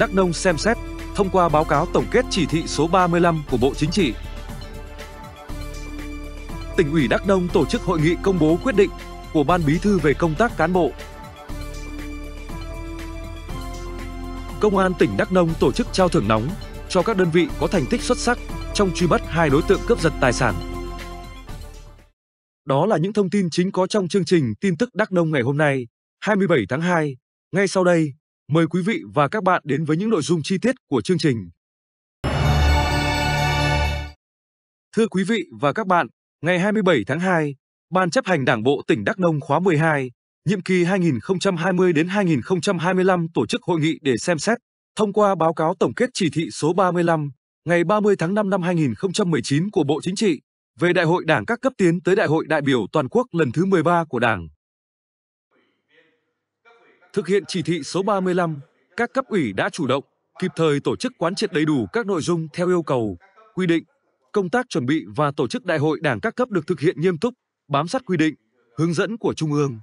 Đắk Nông xem xét thông qua báo cáo tổng kết chỉ thị số 35 của Bộ Chính trị. Tỉnh ủy Đắk Nông tổ chức hội nghị công bố quyết định của Ban Bí thư về công tác cán bộ. Công an tỉnh Đắk Nông tổ chức trao thưởng nóng cho các đơn vị có thành tích xuất sắc trong truy bắt hai đối tượng cướp giật tài sản. Đó là những thông tin chính có trong chương trình tin tức Đắk Nông ngày hôm nay, 27 tháng 2. Ngay sau đây, Mời quý vị và các bạn đến với những nội dung chi tiết của chương trình. Thưa quý vị và các bạn, ngày 27 tháng 2, Ban chấp hành Đảng bộ tỉnh Đắk Nông khóa 12, nhiệm kỳ 2020 đến 2025 tổ chức hội nghị để xem xét, thông qua báo cáo tổng kết chỉ thị số 35 ngày 30 tháng 5 năm 2019 của Bộ Chính trị về Đại hội Đảng các cấp tiến tới Đại hội đại biểu toàn quốc lần thứ 13 của Đảng. Thực hiện chỉ thị số 35, các cấp ủy đã chủ động, kịp thời tổ chức quán triệt đầy đủ các nội dung theo yêu cầu, quy định. Công tác chuẩn bị và tổ chức đại hội đảng các cấp được thực hiện nghiêm túc, bám sát quy định, hướng dẫn của Trung ương.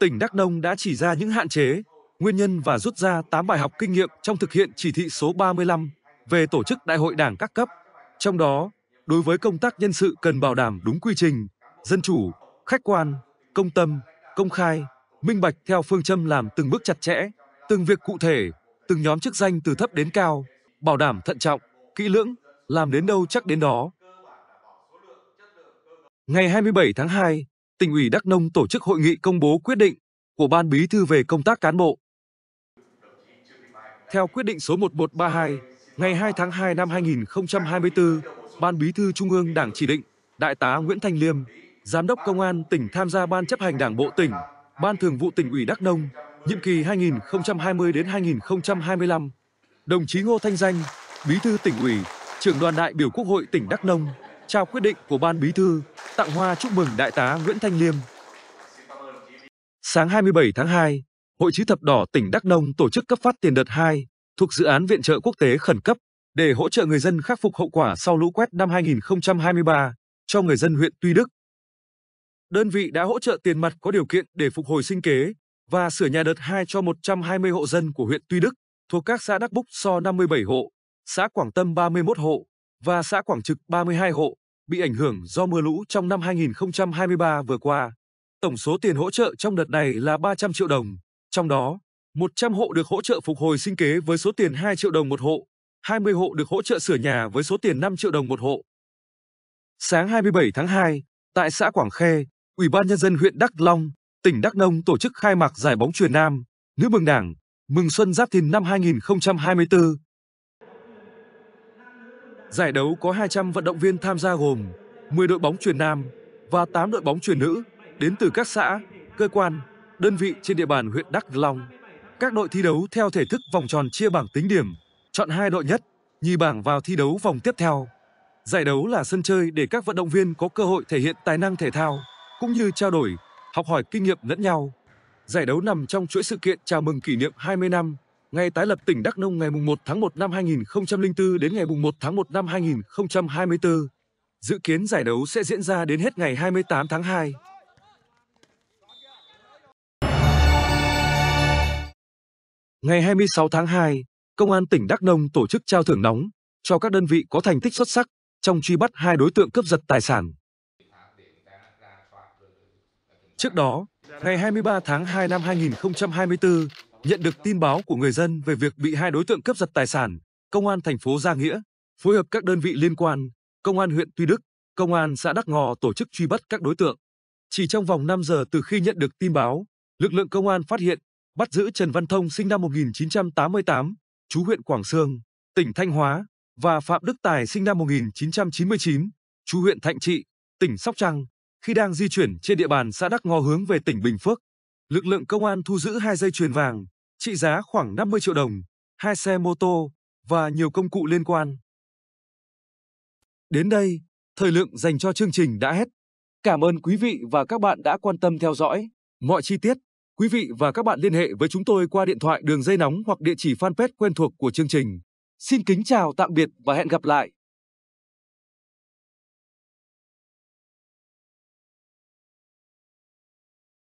Tỉnh Đắk Nông đã chỉ ra những hạn chế, nguyên nhân và rút ra 8 bài học kinh nghiệm trong thực hiện chỉ thị số 35 về tổ chức đại hội đảng các cấp. Trong đó, đối với công tác nhân sự cần bảo đảm đúng quy trình, dân chủ, khách quan, công tâm, công khai, minh bạch theo phương châm làm từng bước chặt chẽ, từng việc cụ thể, từng nhóm chức danh từ thấp đến cao, bảo đảm thận trọng, kỹ lưỡng, làm đến đâu chắc đến đó. Ngày 27 tháng 2, tỉnh ủy Đắk Nông tổ chức hội nghị công bố quyết định của Ban Bí thư về công tác cán bộ. Theo quyết định số 1132, ngày 2 tháng 2 năm 2024, Ban Bí thư Trung ương Đảng chỉ định Đại tá Nguyễn Thanh Liêm, Giám đốc Công an tỉnh tham gia Ban chấp hành Đảng bộ tỉnh Ban Thường vụ tỉnh ủy Đắk Nông, nhiệm kỳ 2020 đến 2025. Đồng chí Ngô Thanh Danh, Bí thư tỉnh ủy, trưởng đoàn đại biểu Quốc hội tỉnh Đắk Nông trao quyết định của Ban Bí thư tặng hoa chúc mừng Đại tá Nguyễn Thanh Liêm. Sáng 27 tháng 2, Hội chữ thập đỏ tỉnh Đắk Nông tổ chức cấp phát tiền đợt 2 thuộc dự án viện trợ quốc tế khẩn cấp để hỗ trợ người dân khắc phục hậu quả sau lũ quét năm 2023 cho người dân huyện Tuy Đức, đơn vị đã hỗ trợ tiền mặt có điều kiện để phục hồi sinh kế và sửa nhà đợt 2 cho 120 hộ dân của huyện Tuy Đức thuộc các xã Đắc Búc So 57 hộ, xã Quảng Tâm 31 hộ và xã Quảng Trực 32 hộ bị ảnh hưởng do mưa lũ trong năm 2023 vừa qua. Tổng số tiền hỗ trợ trong đợt này là 300 triệu đồng, trong đó 100 hộ được hỗ trợ phục hồi sinh kế với số tiền 2 triệu đồng một hộ, 20 hộ được hỗ trợ sửa nhà với số tiền 5 triệu đồng một hộ. Sáng 27 tháng 2, tại xã Quảng Khe, Ủy ban nhân dân huyện Đắk Long, tỉnh Đắk Nông tổ chức khai mạc giải bóng truyền nam, nữ mừng Đảng, mừng xuân Giáp Thìn năm 2024. Giải đấu có 200 vận động viên tham gia gồm 10 đội bóng truyền nam và 8 đội bóng truyền nữ đến từ các xã, cơ quan, đơn vị trên địa bàn huyện Đắk Long. Các đội thi đấu theo thể thức vòng tròn chia bảng tính điểm, chọn hai đội nhất, nhì bảng vào thi đấu vòng tiếp theo. Giải đấu là sân chơi để các vận động viên có cơ hội thể hiện tài năng thể thao, cũng như trao đổi, học hỏi kinh nghiệm lẫn nhau. Giải đấu nằm trong chuỗi sự kiện chào mừng kỷ niệm 20 năm ngày tái lập tỉnh Đắk Nông ngày 1 tháng 1 năm 2004 đến ngày 1 tháng 1 năm 2024. Dự kiến giải đấu sẽ diễn ra đến hết ngày 28 tháng 2. Ngày 26 tháng 2, Công an tỉnh Đắk Nông tổ chức trao thưởng nóng cho các đơn vị có thành tích xuất sắc trong truy bắt hai đối tượng cướp giật tài sản. Trước đó, ngày 23 tháng 2 năm 2024, nhận được tin báo của người dân về việc bị hai đối tượng cướp giật tài sản, công an thành phố Gia Nghĩa phối hợp các đơn vị liên quan, công an huyện Tuy Đức, công an xã Đắc Ngò tổ chức truy bắt các đối tượng. Chỉ trong vòng 5 giờ từ khi nhận được tin báo, lực lượng công an phát hiện, bắt giữ Trần Văn Thông sinh năm 1988, chú huyện Quảng Sương, tỉnh Thanh Hóa và Phạm Đức Tài sinh năm 1999, chú huyện Thạnh Trị, tỉnh Sóc Trăng. Khi đang di chuyển trên địa bàn xã Đắc Ngò hướng về tỉnh Bình Phước, lực lượng công an thu giữ hai dây chuyền vàng, trị giá khoảng 50 triệu đồng, hai xe mô tô và nhiều công cụ liên quan. Đến đây, thời lượng dành cho chương trình đã hết. Cảm ơn quý vị và các bạn đã quan tâm theo dõi. Mọi chi tiết, quý vị và các bạn liên hệ với chúng tôi qua điện thoại đường dây nóng hoặc địa chỉ fanpage quen thuộc của chương trình. Xin kính chào tạm biệt và hẹn gặp lại.